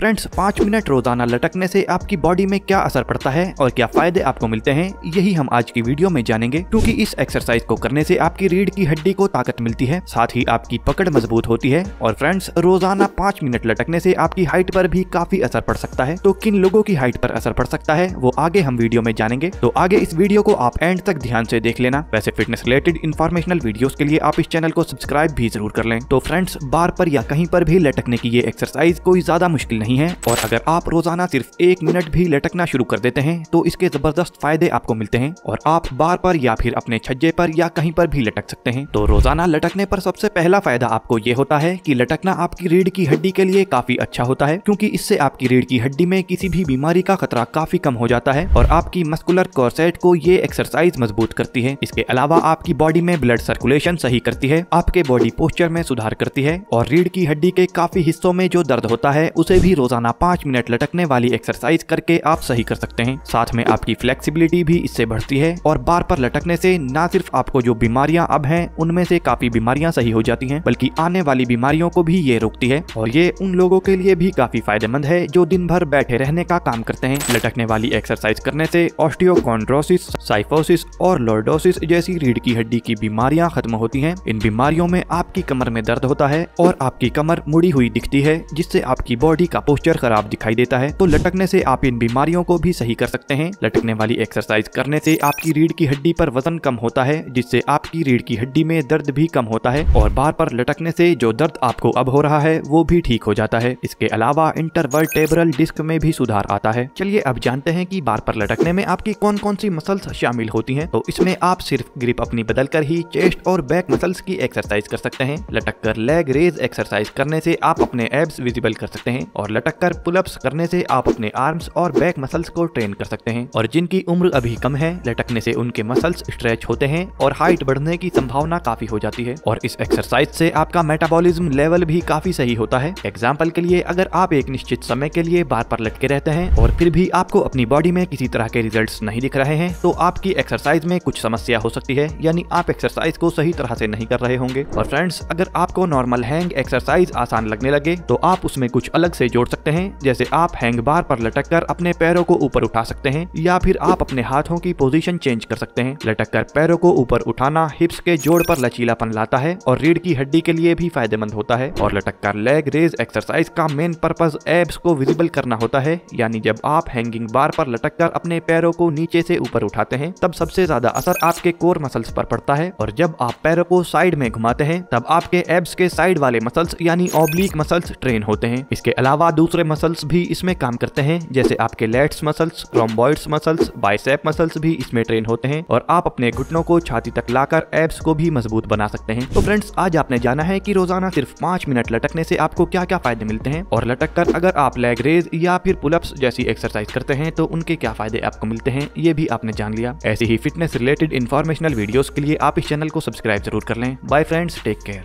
friends पाँच minute रोजाना लटकने से आपकी बॉडी में क्या असर पड़ता है और क्या फायदे आपको मिलते हैं यही हम आज की वीडियो में जानेंगे क्योंकि इस एक्सरसाइज को करने से आपकी रीढ़ की हड्डी को ताकत मिलती है साथ ही आपकी पकड़ मजबूत होती है और फ्रेंड्स रोजाना पाँच मिनट लटकने से आपकी हाइट पर भी काफी असर पड़ सकता है तो किन लोगों की हाइट पर असर पड़ सकता है वो आगे हम वीडियो में जानेंगे तो आगे इस वीडियो को आप एंड तक ध्यान से देख लेना वैसे फिटनेस रिलेटेड इन्फॉर्मेशनल वीडियो के लिए आप इस चैनल को सब्सक्राइब भी जरूर कर लें तो फ्रेंड्स बार पर या कहीं पर भी लटकने की ये एक्सरसाइज कोई ज्यादा मुश्किल नहीं नहीं है और अगर आप रोजाना सिर्फ एक मिनट भी लटकना शुरू कर देते हैं तो इसके जबरदस्त फायदे आपको मिलते हैं और आप बार पर या फिर अपने छज्जे पर या कहीं पर भी लटक सकते हैं तो रोजाना लटकने पर सबसे पहला फायदा आपको ये होता है कि लटकना आपकी रीढ़ की हड्डी के लिए काफी अच्छा होता है क्योंकि इससे आपकी रीढ़ की हड्डी में किसी भी बीमारी का खतरा काफी कम हो जाता है और आपकी मस्कुलर कॉर्सेट को ये एक्सरसाइज मजबूत करती है इसके अलावा आपकी बॉडी में ब्लड सर्कुलेशन सही करती है आपके बॉडी पोस्चर में सुधार करती है और रीढ़ की हड्डी के काफी हिस्सों में जो दर्द होता है उसे भी रोजाना पाँच मिनट लटकने वाली एक्सरसाइज करके आप सही कर सकते हैं साथ में आपकी फ्लेक्सिबिलिटी भी इससे बढ़ती है और बार पर लटकने से न सिर्फ आपको जो बीमारियां अब हैं उनमें से काफी बीमारियां सही हो जाती हैं बल्कि आने वाली बीमारियों को भी ये रोकती है और ये उन लोगों के लिए भी काफी फायदेमंद है जो दिन भर बैठे रहने का काम करते हैं लटकने वाली एक्सरसाइज करने से ऑस्टियोकॉन्ड्रोसिस साइफोसिस और लोर्डोसिस जैसी रीढ़ की हड्डी की बीमारियां खत्म होती हैं इन बीमारियों में आपकी कमर में दर्द होता है और आपकी कमर मुड़ी हुई दिखती है जिससे आपकी बॉडी का पोस्चर खराब दिखाई देता है तो लटकने से आप इन बीमारियों को भी सही कर सकते हैं लटकने वाली एक्सरसाइज करने से आपकी रीढ़ की हड्डी पर वजन कम होता है जिससे आपकी रीढ़ की हड्डी में दर्द भी कम होता है और बार पर लटकने से जो दर्द आपको अब हो रहा है वो भी ठीक हो जाता है इसके अलावा इंटरवर्टेबरल डिस्क में भी सुधार आता है चलिए अब जानते हैं की बार पर लटकने में आपकी कौन कौन सी मसल्स शामिल होती है तो इसमें आप सिर्फ ग्रिप अपनी बदल कर ही चेस्ट और बैक मसल्स की एक्सरसाइज कर सकते हैं लटक कर लेग रेज एक्सरसाइज करने से आप अपने एब्स विजिबल कर सकते हैं और लटक कर पुलअप्स करने से आप अपने आर्म्स और बैक मसल्स को ट्रेन कर सकते हैं और जिनकी उम्र अभी कम है लटकने से उनके मसल्स स्ट्रेच होते हैं और हाइट बढ़ने की संभावना काफी हो जाती है और इस एक्सरसाइज से आपका मेटाबॉलिज्म लेवल भी काफी सही होता है एग्जाम्पल के लिए अगर आप एक निश्चित समय के लिए बार पर लटके रहते हैं और फिर भी आपको अपनी बॉडी में किसी तरह के रिजल्ट नहीं दिख रहे हैं तो आपकी एक्सरसाइज में कुछ समस्या हो सकती है यानी आप एक्सरसाइज को सही तरह से नहीं कर रहे होंगे और फ्रेंड्स अगर आपको नॉर्मल हैंग एक्सरसाइज आसान लगने लगे तो आप उसमें कुछ अलग से जोड़ सकते हैं जैसे आप हैंग बार पर लटक कर अपने पैरों को ऊपर उठा सकते हैं या फिर आप अपने हाथों की पोजीशन चेंज कर सकते हैं लटक कर पैरों को ऊपर उठाना हिप्स के जोड़ पर लचीलापन लाता है और रीढ़ की हड्डी के लिए भी फायदेमंद होता है और लटक कर लेग रेज एक्सरसाइज का मेन पर्पज एब्स को विजिबल करना होता है यानी जब आप हैंगिंग बार पर लटक कर अपने पैरों को नीचे से ऊपर उठाते हैं तब सबसे ज्यादा असर आपके कोर मसल्स पर पड़ता है और जब आप पैरों को साइड में घुमाते हैं तब आपके एब्स के साइड वाले मसल्स यानी ओब्लिक मसल्स ट्रेन होते हैं इसके अलावा अलावा दूसरे मसल्स भी इसमें काम करते हैं जैसे आपके lats muscles rhomboids muscles bicep muscles भी इसमें ट्रेन होते हैं और आप अपने घुटनों को छाती तक लाकर एब्स को भी मजबूत बना सकते हैं तो फ्रेंड्स आज आपने जाना है की रोजाना सिर्फ पांच मिनट लटकने से आपको क्या क्या फायदे मिलते हैं और लटक कर अगर आप लेग रेज या फिर पुलअप्स जैसी एक्सरसाइज करते हैं तो उनके क्या फायदे आपको मिलते हैं ये भी आपने जान लिया ऐसी ही फिटनेस रिलेटेड इन्फॉर्मेशनल वीडियोस के लिए आप इस चैनल को सब्सक्राइब जरूर कर लें बाय फ्रेंड्स टेक केयर